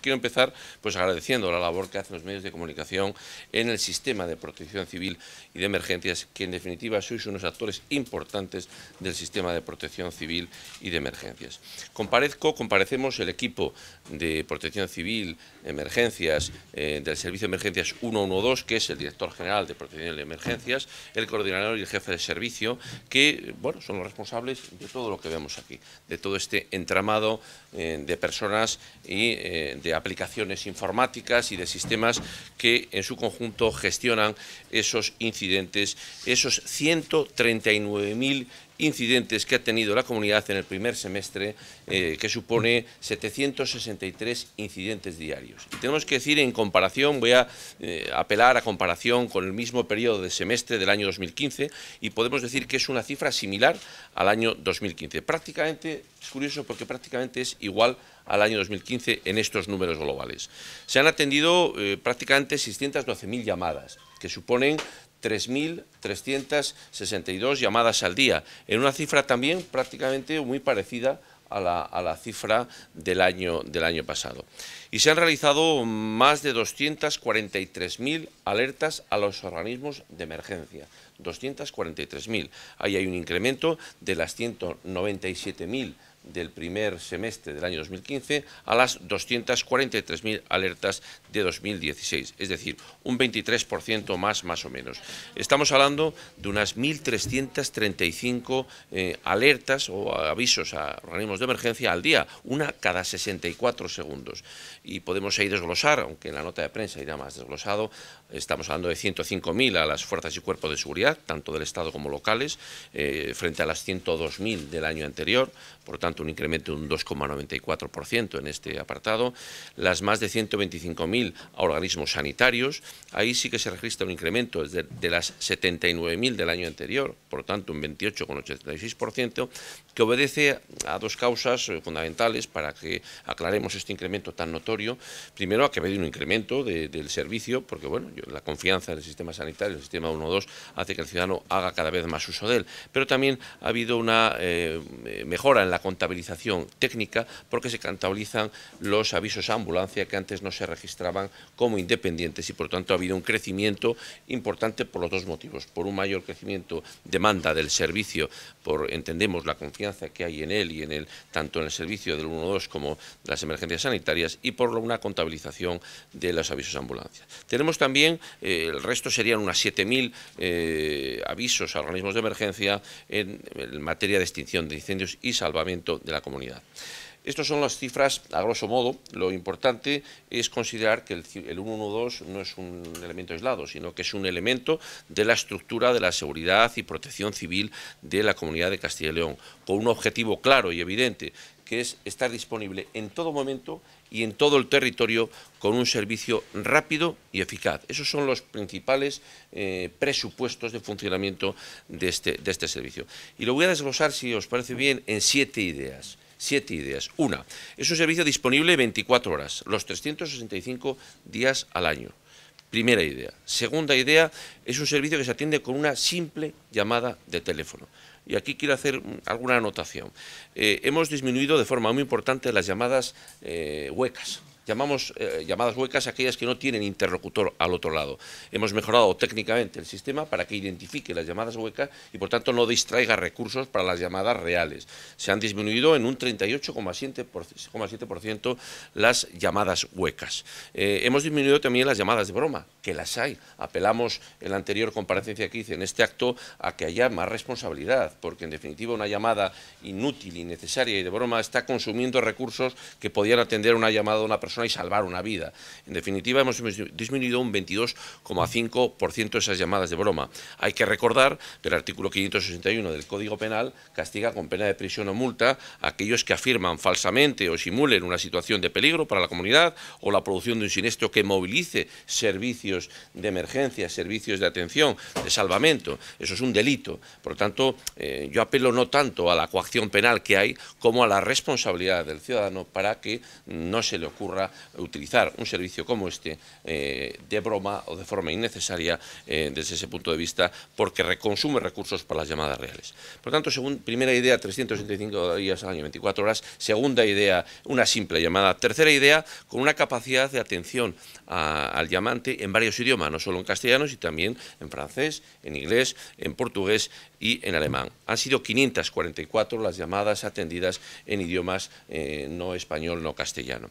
Quiero empezar pues agradeciendo la labor que hacen los medios de comunicación en el sistema de protección civil y de emergencias, que en definitiva sois unos actores importantes del sistema de protección civil y de emergencias. Comparezco, comparecemos el equipo de protección civil, emergencias, eh, del servicio de emergencias 112, que es el director general de protección de emergencias, el coordinador y el jefe de servicio, que bueno, son los responsables de todo lo que vemos aquí, de todo este entramado eh, de personas y eh, de de aplicaciones informáticas y de sistemas que en su conjunto gestionan esos incidentes, esos 139.000 incidentes que ha tenido la comunidad en el primer semestre, eh, que supone 763 incidentes diarios. Y tenemos que decir en comparación, voy a eh, apelar a comparación con el mismo periodo de semestre del año 2015 y podemos decir que es una cifra similar al año 2015. Prácticamente, es curioso porque prácticamente es igual al año 2015 en estos números globales. Se han atendido eh, prácticamente 612.000 llamadas, que suponen 3.362 llamadas al día, en una cifra también prácticamente muy parecida a la, cifra del año, del año pasado. Y se han realizado más de 243.000 alertas a los organismos de emergencia. 243.000. Ahí hay un incremento de las 197.000 del primer semestre del año 2015 a las 243.000 alertas de 2016, es decir, un 23% más más o menos. Estamos hablando de unas 1.335 eh, alertas o avisos a organismos de emergencia al día, una cada 64 segundos. Y podemos ahí desglosar, aunque en la nota de prensa irá más desglosado, Estamos hablando de 105.000 a las fuerzas y cuerpos de seguridad, tanto del Estado como locales, eh, frente a las 102.000 del año anterior, por lo tanto un incremento de un 2,94% en este apartado. Las más de 125.000 a organismos sanitarios, ahí sí que se registra un incremento de, las 79.000 del año anterior, por lo tanto un 28,86%, que obedece a dos causas eh, fundamentales para que aclaremos este incremento tan notorio. Primero, a que ha habido un incremento del servicio, porque bueno, la confianza en el sistema sanitario, el sistema 1.2 hace que el ciudadano haga cada vez más uso de él. Pero también ha habido una eh, mejora en la contabilización técnica porque se contabilizan los avisos a ambulancia que antes no se registraban como independientes y por tanto ha habido un crecimiento importante por los dos motivos. Por un mayor crecimiento demanda del servicio, por entendemos la confianza que hay en él y en el tanto en el servicio del 1.2 2 como las emergencias sanitarias y por una contabilización de los avisos a ambulancia. Tenemos también eh, el resto serían unas 7.000 eh, avisos a organismos de emergencia en, materia de extinción de incendios y salvamento de la comunidad. Estas son las cifras a grosso modo. Lo importante es considerar que el 112 no es un elemento aislado, sino que es un elemento de la estructura de la seguridad y protección civil de la comunidad de Castilla y León, con un objetivo claro y evidente, que es estar disponible en todo momento y en todo el territorio con un servicio rápido y eficaz. Esos son los principales eh, presupuestos de funcionamiento de este, de este servicio. Y lo voy a desglosar, si os parece bien, en siete ideas siete ideas. Una, es un servicio disponible 24 horas, los 365 días al año. Primera idea. Segunda idea, es un servicio que se atiende con una simple llamada de teléfono. Y aquí quiero hacer alguna anotación. Eh, hemos disminuido de forma muy importante las llamadas eh, huecas, llamamos eh, llamadas huecas aquellas que no tienen interlocutor al otro lado. Hemos mejorado técnicamente el sistema para que identifique las llamadas huecas y por tanto no distraiga recursos para las llamadas reales. Se han disminuido en un 38,7% las llamadas huecas. Eh, hemos disminuido también las llamadas de broma, que las hay. Apelamos en la anterior comparecencia que hice en este acto a que haya más responsabilidad, porque en definitiva una llamada inútil, innecesaria y de broma está consumiendo recursos que podían atender una llamada a una persona y salvar una vida. En definitiva, hemos disminuido un 22,5% esas llamadas de broma. Hay que recordar que el artículo 561 del Código Penal castiga con pena de prisión o multa a aquellos que afirman falsamente o simulen una situación de peligro para la comunidad o la producción de un siniestro que movilice servicios de emergencia, servicios de atención, de salvamento. Eso es un delito. Por lo tanto, eh, yo apelo no tanto a la coacción penal que hay como a la responsabilidad del ciudadano para que no se le ocurra utilizar un servicio como este eh, de broma o de forma innecesaria eh, desde ese punto de vista, porque reconsume recursos para las llamadas reales. Por tanto, según, primera idea, 365 días al año, 24 horas. Segunda idea, una simple llamada. Tercera idea, con una capacidad de atención al llamante en varios idiomas, no solo en castellano, sino también en francés, en inglés, en portugués y en alemán. Han sido 544 las llamadas atendidas en idiomas eh, no español, no castellano.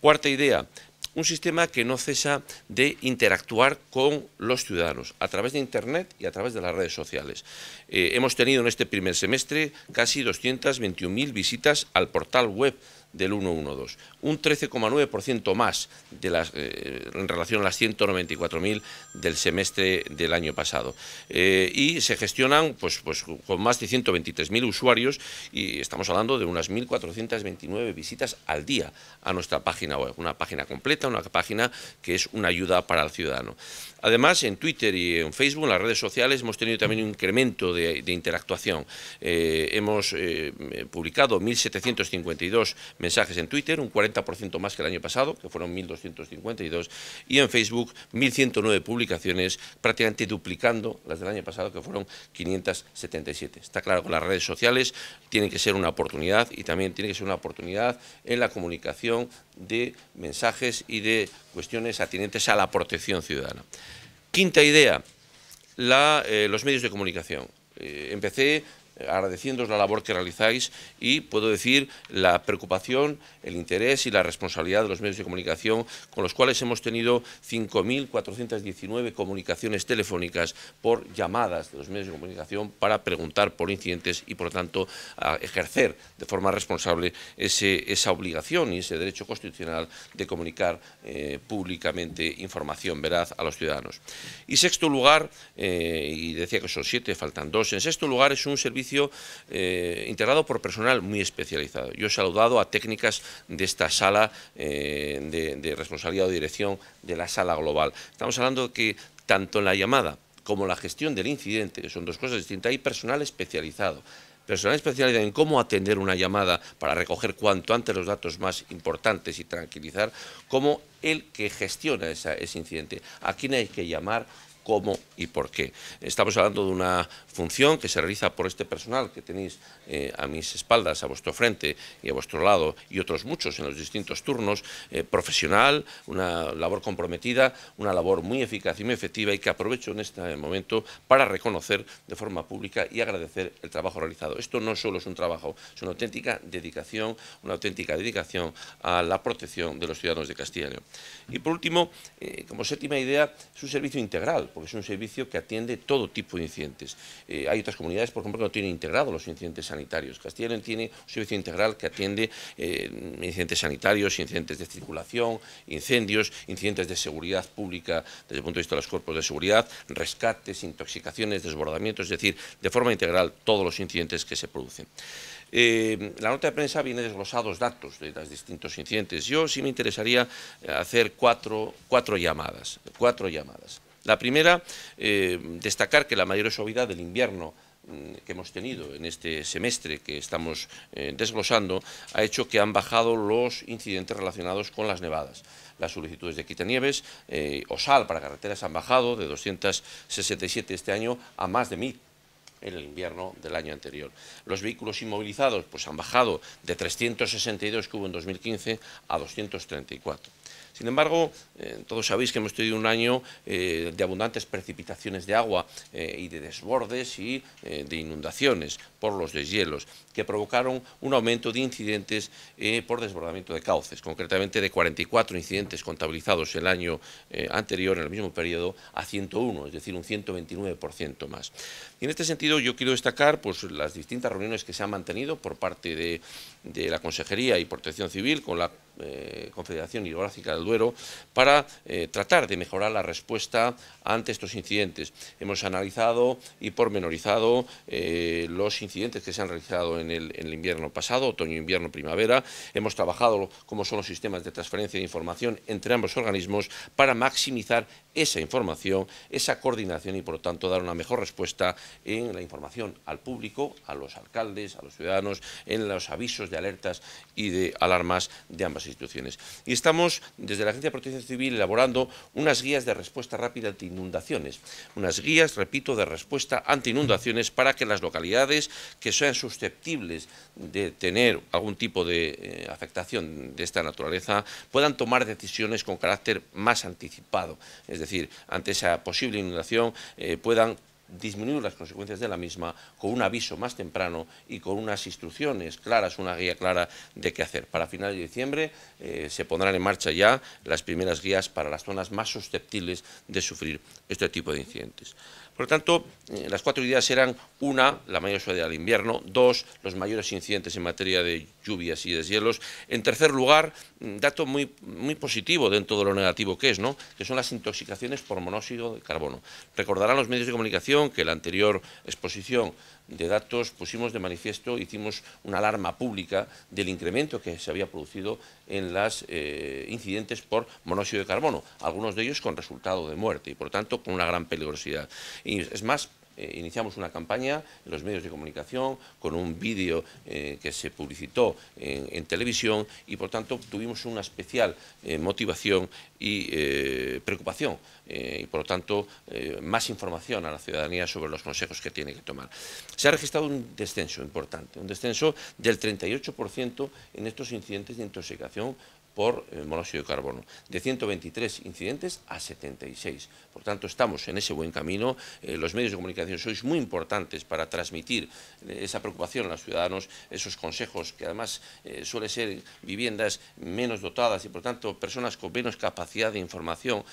Cuarta idea, un sistema que no cesa de interactuar con los ciudadanos a través de Internet y a través de las redes sociales. Eh, hemos tenido en este primer semestre casi 221.000 visitas al portal web del 112, un 13,9% más eh, en relación a las 194.000 del semestre del año pasado. Eh, y se gestionan pues, pues, con más de 123.000 usuarios y estamos hablando de unas 1.429 visitas al día a nuestra página web, una página completa, una página que es una ayuda para el ciudadano. Además, en Twitter y en Facebook, en las redes sociales, hemos tenido también un incremento de, interactuación. Eh, hemos publicado 1.752 mensajes en Twitter, un 40% más que el año pasado, que fueron 1.252, y en Facebook 1.109 publicaciones, prácticamente duplicando las del año pasado, que fueron 577. Está claro que las redes sociales tienen que ser una oportunidad y también tiene que ser una oportunidad en la comunicación de mensajes y de cuestiones atinentes a la protección ciudadana. Quinta idea, la, eh, los medios de comunicación. Eh, empecé agradeciéndoos la labor que realizáis y puedo decir la preocupación, el interés y la responsabilidad de los medios de comunicación con los cuales hemos tenido 5.419 comunicaciones telefónicas por llamadas de los medios de comunicación para preguntar por incidentes y por lo tanto ejercer de forma responsable esa obligación y ese derecho constitucional de comunicar eh, públicamente información veraz a los ciudadanos. Y sexto lugar, eh, y decía que son siete, faltan dos, en sexto lugar es un servicio eh, integrado por personal muy especializado. Yo he saludado a técnicas de esta sala eh, de, responsabilidad o dirección de la sala global. Estamos hablando que tanto en la llamada como la gestión del incidente, que son dos cosas distintas, hay personal especializado personal especializado en cómo atender una llamada para recoger cuanto antes los datos más importantes y tranquilizar, como el que gestiona ese incidente, a quién hay que llamar, cómo y por qué. Estamos hablando de una función que se realiza por este personal que tenéis eh, a mis espaldas, a vuestro frente y a vuestro lado y otros muchos en los distintos turnos, eh, profesional, una labor comprometida, una labor muy eficaz y muy efectiva y que aprovecho en este momento para reconocer de forma pública y agradecer el trabajo realizado. Esto no solo es un trabajo, es una auténtica dedicación, una auténtica dedicación a la protección de los ciudadanos de Castilla y León. Y por último, eh, como séptima idea, es un servicio integral porque es un servicio que atiende todo tipo de incidentes. Eh, hay otras comunidades, por ejemplo, que no tienen integrado los incidentes sanitarios. Castilla León tiene un servicio integral que atiende eh, incidentes sanitarios, incidentes de circulación, incendios, incidentes de seguridad pública desde el punto de vista de los cuerpos de seguridad, rescates, intoxicaciones, desbordamientos, es decir, de forma integral todos los incidentes que se producen. Eh, la nota de prensa viene desglosados datos de los distintos incidentes. Yo sí me interesaría hacer cuatro llamadas, cuatro llamadas. La primera, eh, destacar que la mayor suavidad del invierno mm, que hemos tenido en este semestre que estamos eh, desglosando ha hecho que han bajado los incidentes relacionados con las nevadas. Las solicitudes de quitanieves eh, o sal para carreteras han bajado de 267 este año a más de 1.000 en el invierno del año anterior. Los vehículos inmovilizados pues, han bajado de 362 que hubo en 2015 a 234. Sin embargo, eh, todos sabéis que hemos tenido un año eh, de abundantes precipitaciones de agua eh, y de desbordes y de inundaciones por los deshielos, que provocaron un aumento de incidentes por desbordamiento de cauces, concretamente de 44 incidentes contabilizados el año anterior, en el mismo periodo, a 101, es decir, un 129% más. Y en este sentido yo quiero destacar pues, las distintas reuniones que se han mantenido por parte de, de la Consejería y Protección Civil con la eh, Confederación Hidrográfica del Duero para eh, tratar de mejorar la respuesta ante estos incidentes. Hemos analizado y pormenorizado eh, los incidentes que se han realizado en el, invierno pasado, otoño, invierno, primavera. Hemos trabajado cómo son los sistemas de transferencia de información entre ambos organismos para maximizar esa información, esa coordinación y, por lo tanto, dar una mejor respuesta en la información al público, a los alcaldes, a los ciudadanos, en los avisos de alertas y de alarmas de ambas instituciones. Y estamos, desde la Agencia de Protección Civil, elaborando unas guías de respuesta rápida ante inundaciones. Unas guías, repito, de respuesta ante inundaciones para que las localidades que sean susceptibles de tener algún tipo de eh, afectación de esta naturaleza puedan tomar decisiones con carácter más anticipado. Es decir, ante esa posible inundación eh, puedan disminuir las consecuencias de la misma con un aviso más temprano y con unas instrucciones claras, una guía clara de qué hacer. Para finales de diciembre eh, se pondrán en marcha ya las primeras guías para las zonas más susceptibles de sufrir este tipo de incidentes. Por lo tanto, eh, las cuatro ideas eran, una, la mayor suavidad del invierno, dos, los mayores incidentes en materia de lluvias y deshielos, en tercer lugar, mm, dato muy, muy positivo dentro de lo negativo que es, ¿no? que son las intoxicaciones por monóxido de carbono. Recordarán los medios de comunicación que la anterior exposición de datos pusimos de manifiesto, hicimos una alarma pública del incremento que se había producido en los eh, incidentes por monóxido de carbono, algunos de ellos con resultado de muerte y por tanto con una gran peligrosidad. Y es más, eh, iniciamos una campaña en los medios de comunicación con un vídeo eh, que se publicitó en, televisión y por tanto tuvimos una especial eh, motivación y preocupación y por lo tanto más información a la ciudadanía sobre los consejos que tiene que tomar. Se ha registrado un descenso importante, un descenso del 38% en estos incidentes de intoxicación por monóxido de carbono, de 123 incidentes a 76. Por tanto, estamos en ese buen camino. Eh, los medios de comunicación sois muy importantes para transmitir eh, esa preocupación a los ciudadanos, esos consejos que además eh, suele suelen ser viviendas menos dotadas y por tanto personas con menos capacidad de información,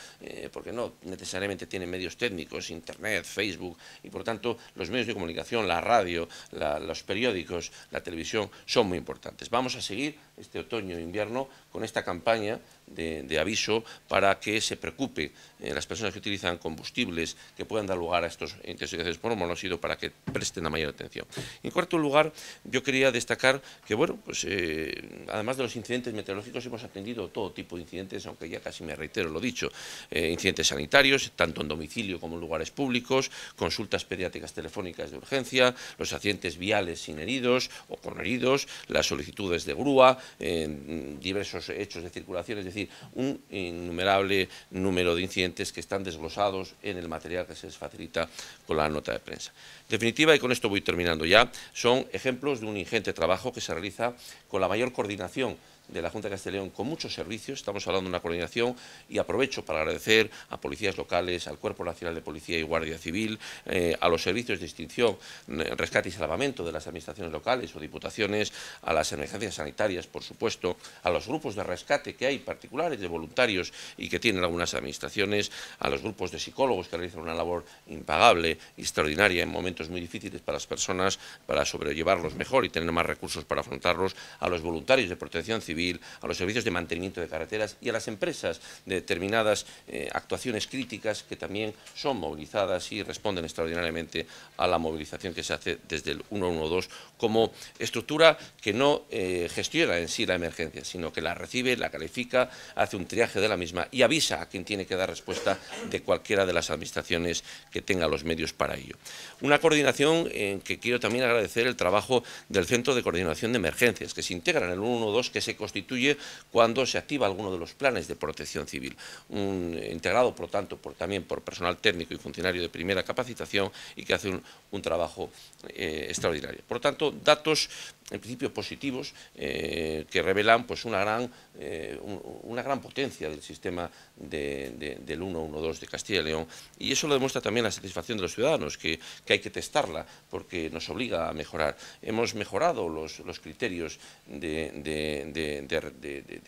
porque no necesariamente tienen medios técnicos, internet, Facebook, y por tanto los medios de comunicación, la radio, los periódicos, la televisión, son muy importantes. Vamos a seguir este otoño-invierno e con esta campaña de, aviso para que se preocupe eh, las personas que utilizan combustibles que puedan dar lugar a estos intoxicaciones por sido para que presten la mayor atención. En cuarto lugar, yo quería destacar que, bueno, pues eh, además de los incidentes meteorológicos hemos atendido todo tipo de incidentes, aunque ya casi me reitero lo dicho, eh, incidentes sanitarios, tanto en domicilio como en lugares públicos, consultas pediátricas telefónicas de urgencia, los accidentes viales sin heridos o con heridos, las solicitudes de grúa, diversos hechos de circulación, es decir, un innumerable número de incidentes que están desglosados en el material que se les facilita con la nota de prensa. definitiva, y con esto voy terminando ya, son ejemplos de un ingente trabajo que se realiza con la mayor coordinación de la Junta de Castellón con muchos servicios, estamos hablando de una coordinación y aprovecho para agradecer a policías locales, al Cuerpo Nacional de Policía y Guardia Civil, eh, a los servicios de extinción, eh, rescate y salvamento de las administraciones locales o diputaciones, a las emergencias sanitarias, por supuesto, a los grupos de rescate que hay particulares de voluntarios y que tienen algunas administraciones, a los grupos de psicólogos que realizan una labor impagable, extraordinaria en momentos muy difíciles para las personas, para sobrellevarlos mejor y tener más recursos para afrontarlos, a los voluntarios de protección civil, a los servicios de mantenimiento de carreteras y a las empresas de determinadas eh, actuaciones críticas que también son movilizadas y responden extraordinariamente a la movilización que se hace desde el 112 como estructura que no eh, gestiona en sí la emergencia, sino que la recibe, la califica, hace un triaje de la misma y avisa a quien tiene que dar respuesta de cualquiera de las administraciones que tenga los medios para ello. Una coordinación en que quiero también agradecer el trabajo del Centro de Coordinación de Emergencias, que se integra en el 112, que se constituye cuando se activa alguno de los planes de protección civil, integrado por tanto por, también por personal técnico y funcionario de primera capacitación y que hace un, trabajo eh, extraordinario. Por tanto, datos en principio positivos eh, que revelan pues, una, gran, eh, una gran potencia del sistema del 112 de Castilla y León. Y eso lo demuestra también la satisfacción de los ciudadanos, que, hay que testarla porque nos obliga a mejorar. Hemos mejorado los, criterios de,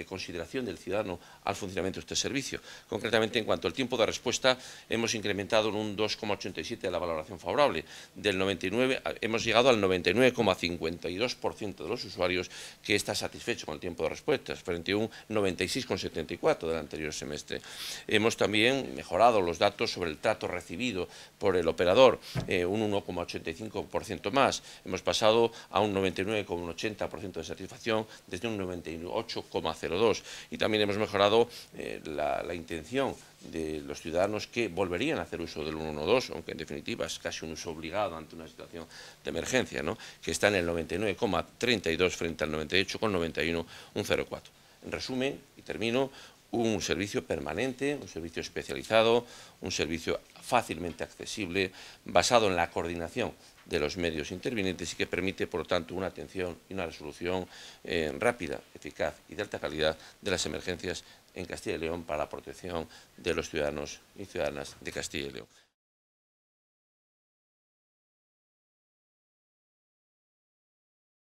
consideración del ciudadano al funcionamiento de este servicio. Concretamente, en cuanto al tiempo de respuesta, hemos incrementado en un 2,87 la valoración favorable. Del 99, hemos llegado al 99,52% de los usuarios que está satisfecho con el tiempo de respuesta frente a un 96,74% del anterior semestre. Hemos también mejorado los datos sobre el trato recibido por el operador, eh, un 1,85% más. Hemos pasado a un 99,80% de satisfacción desde un 98,02%. Y también hemos mejorado eh, la intención de los ciudadanos que volverían a hacer uso del 112, aunque en definitiva es casi un uso obligado ante una situación de emergencia, ¿no? que está en el 99,32 frente al 98,91, un En resumen, y termino, un servicio permanente, un servicio especializado, un servicio fácilmente accesible, basado en la coordinación de los medios intervinientes y que permite, por lo tanto, una atención y una resolución eh, rápida, eficaz y de alta calidad de las emergencias en Castilla y León para la protección de los ciudadanos y ciudadanas de Castilla y León.